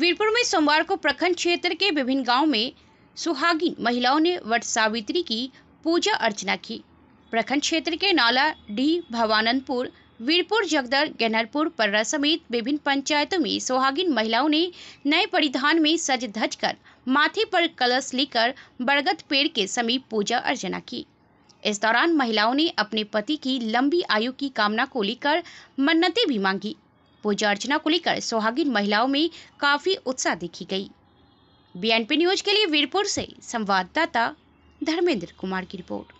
वीरपुर में सोमवार को प्रखंड क्षेत्र के विभिन्न गांव में सुहागिन महिलाओं ने वट सावित्री की पूजा अर्चना की प्रखंड क्षेत्र के नाला डी भवानंदपुर वीरपुर जगदर गहनरपुर पर्रा समेत विभिन्न पंचायतों में सोहागिन महिलाओं ने नए परिधान में सज धज कर माथे पर कलश लेकर बरगद पेड़ के समीप पूजा अर्चना की इस दौरान महिलाओं ने अपने पति की लंबी आयु की कामना को लेकर मन्नतें भी मांगी पूजा अर्चना को लेकर सुहागिन महिलाओं में काफी उत्साह देखी गई बीएनपी न्यूज के लिए वीरपुर से संवाददाता धर्मेंद्र कुमार की रिपोर्ट